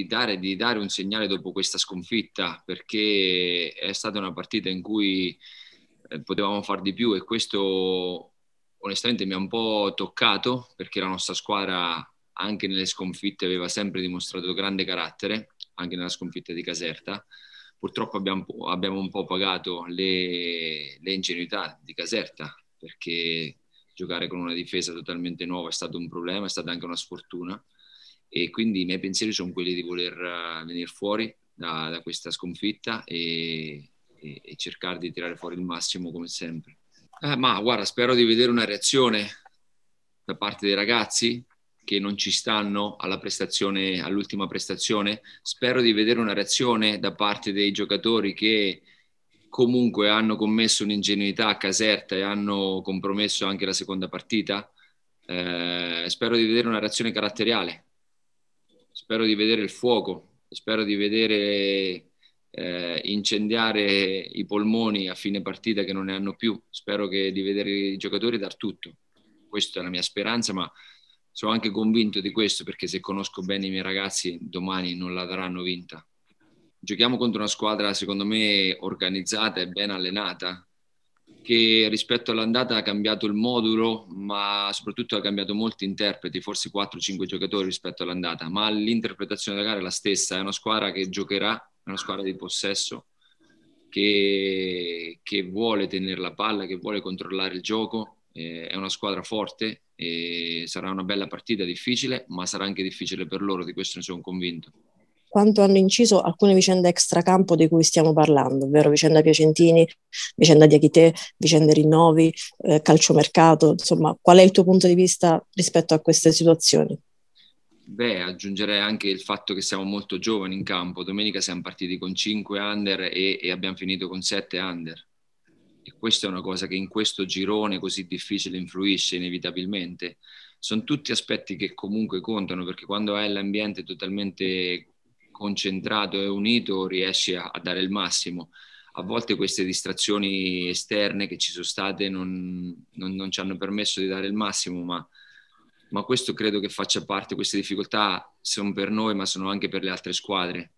di dare, di dare un segnale dopo questa sconfitta, perché è stata una partita in cui eh, potevamo far di più e questo onestamente mi ha un po' toccato perché la nostra squadra anche nelle sconfitte aveva sempre dimostrato grande carattere, anche nella sconfitta di Caserta. Purtroppo abbiamo, abbiamo un po' pagato le, le ingenuità di Caserta perché giocare con una difesa totalmente nuova è stato un problema, è stata anche una sfortuna e quindi i miei pensieri sono quelli di voler eh, venire fuori da, da questa sconfitta e, e, e, cercare di tirare fuori il massimo come sempre. Eh, ma guarda, spero di vedere una reazione da parte dei ragazzi che non ci stanno alla prestazione, all'ultima prestazione. Spero di vedere una reazione da parte dei giocatori che comunque hanno commesso un'ingenuità a Caserta e hanno compromesso anche la seconda partita. Eh, spero di vedere una reazione caratteriale spero di vedere il fuoco, spero di vedere eh, incendiare i polmoni a fine partita che non ne hanno più, spero che, di vedere i giocatori dar tutto. Questa è la mia speranza, ma sono anche convinto di questo perché se conosco bene i miei ragazzi domani non la daranno vinta. Giochiamo contro una squadra secondo me organizzata e ben allenata che rispetto all'andata ha cambiato il modulo, ma soprattutto ha cambiato molti interpreti, forse 4-5 giocatori rispetto all'andata, ma l'interpretazione della gara è la stessa, è una squadra che giocherà, è una squadra di possesso, che, che vuole tenere la palla, che vuole controllare il gioco, eh, è una squadra forte, sarà una bella partita difficile, ma sarà anche difficile per loro, di questo ne sono convinto quanto hanno inciso alcune vicende extracampo di cui stiamo parlando, ovvero vicenda Piacentini, vicenda Diachite, vicende Rinnovi, eh, calciomercato, insomma, qual è il tuo punto di vista rispetto a queste situazioni? Beh, aggiungerei anche il fatto che siamo molto giovani in campo. Domenica siamo partiti con 5 under e, e abbiamo finito con 7 under. E questa è una cosa che in questo girone così difficile influisce inevitabilmente. Sono tutti aspetti che comunque contano perché quando hai l'ambiente totalmente concentrato e unito riesci a, a dare il massimo. A volte queste distrazioni esterne che ci sono state non, non, non ci hanno permesso di dare il massimo, ma, ma questo credo che faccia parte, queste difficoltà sono per noi, ma sono anche per le altre squadre